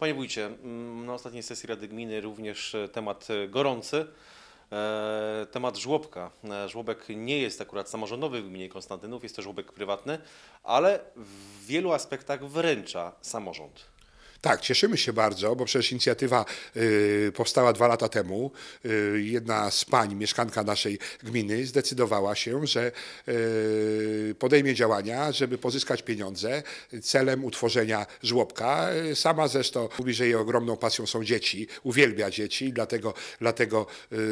Panie Wójcie, mm, na ostatniej sesji Rady Gminy również e, temat e, gorący. E, temat żłobka. Żłobek nie jest akurat samorządowy w gminie Konstantynów, jest to żłobek prywatny, ale w wielu aspektach wręcza samorząd. Tak, cieszymy się bardzo, bo przecież inicjatywa y, powstała dwa lata temu. Y, jedna z pań, mieszkanka naszej gminy, zdecydowała się, że y, podejmie działania, żeby pozyskać pieniądze celem utworzenia żłobka. Sama zresztą mówi, że jej ogromną pasją są dzieci, uwielbia dzieci, dlatego, dlatego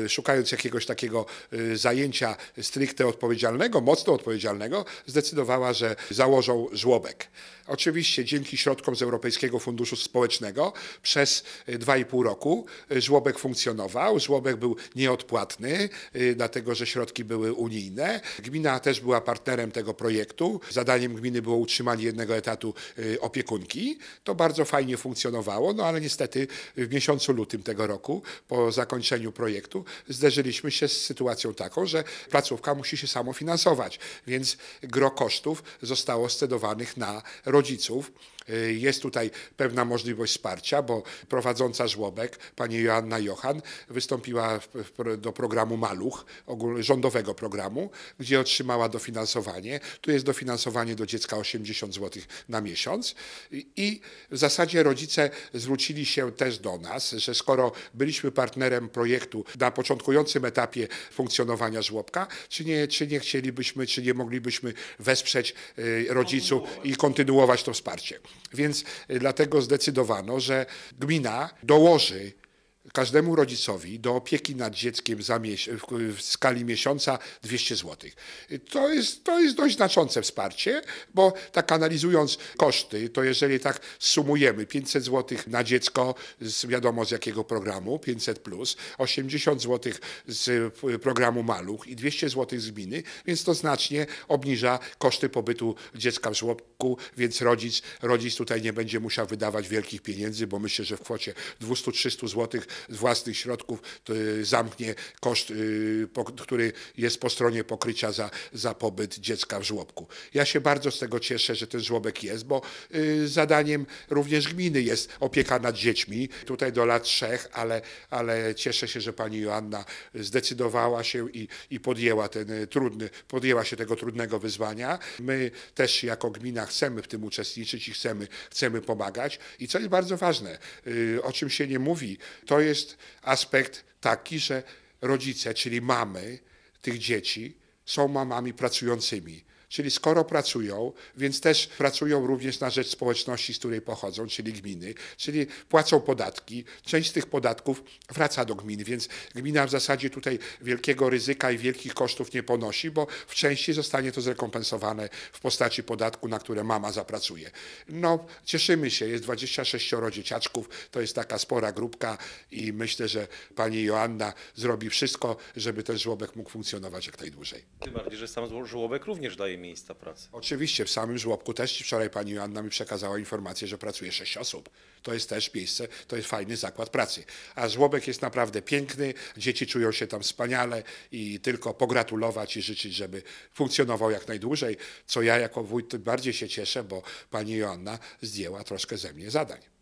szukając jakiegoś takiego zajęcia stricte odpowiedzialnego, mocno odpowiedzialnego, zdecydowała, że założą żłobek. Oczywiście dzięki środkom z Europejskiego Funduszu społecznego. Przez 2,5 y, roku y, żłobek funkcjonował. Żłobek był nieodpłatny, y, dlatego że środki były unijne. Gmina też była partnerem tego projektu. Zadaniem gminy było utrzymanie jednego etatu opiekunki. To bardzo fajnie funkcjonowało, no ale niestety w miesiącu lutym tego roku, po zakończeniu projektu, zderzyliśmy się z sytuacją taką, że placówka musi się samofinansować, więc gro kosztów zostało scedowanych na rodziców. Y, jest tutaj pewna możliwość wsparcia, bo prowadząca żłobek, pani Joanna Jochan, wystąpiła do programu Maluch, rządowego programu, gdzie otrzymała dofinansowanie. Tu jest dofinansowanie do dziecka 80 zł na miesiąc i w zasadzie rodzice zwrócili się też do nas, że skoro byliśmy partnerem projektu na początkującym etapie funkcjonowania żłobka, czy nie, czy nie chcielibyśmy, czy nie moglibyśmy wesprzeć y, rodziców i kontynuować to wsparcie. Więc y, dlatego zdecydowano, że gmina dołoży każdemu rodzicowi do opieki nad dzieckiem w, skali miesiąca 200 zł. To jest, to jest dość znaczące wsparcie, bo tak analizując koszty, to jeżeli tak sumujemy 500 zł na dziecko, z, wiadomo z jakiego programu, 500 plus, 80 zł z e, programu Maluch i 200 zł z gminy, więc to znacznie obniża koszty pobytu dziecka w żłobku, więc rodzic, rodzic tutaj nie będzie musiał wydawać wielkich pieniędzy, bo myślę, że w kwocie 200-300 zł z własnych środków e, zamknie koszt, e, który jest po stronie pokrycia za, za pobyt dziecka w żłobku. Ja się bardzo z tego cieszę, że ten żłobek jest, bo e, zadaniem również gminy jest opieka nad dziećmi, tutaj do lat trzech, ale, ale cieszę się, że pani Joanna zdecydowała się i, i podjęła ten trudny, podjęła się tego trudnego wyzwania. My też jako gmina chcemy w tym uczestniczyć i chcemy, chcemy pomagać. I co jest bardzo ważne, o czym się nie mówi, to to jest aspekt taki, że rodzice, czyli mamy tych dzieci, są mamami pracującymi. Czyli skoro pracują, więc też pracują również na rzecz społeczności, z której pochodzą, czyli gminy, czyli płacą podatki. Część z tych podatków wraca do gminy, więc gmina w zasadzie tutaj wielkiego ryzyka i wielkich kosztów nie ponosi, bo w części zostanie to zrekompensowane w postaci podatku, na które mama zapracuje. No, cieszymy się, jest 26 dzieciaczków, to jest taka spora grupka i myślę, że pani Joanna zrobi wszystko, żeby ten żłobek mógł funkcjonować jak najdłużej. Tym bardziej, że sam żłobek również daje miejsca pracy. Oczywiście, w samym żłobku też wczoraj pani Joanna mi przekazała informację, że pracuje sześć osób. To jest też miejsce, to jest fajny zakład pracy. A żłobek jest naprawdę piękny, dzieci czują się tam wspaniale i tylko pogratulować i życzyć, żeby funkcjonował jak najdłużej, co ja jako wójt bardziej się cieszę, bo pani Joanna zdjęła troszkę ze mnie zadań.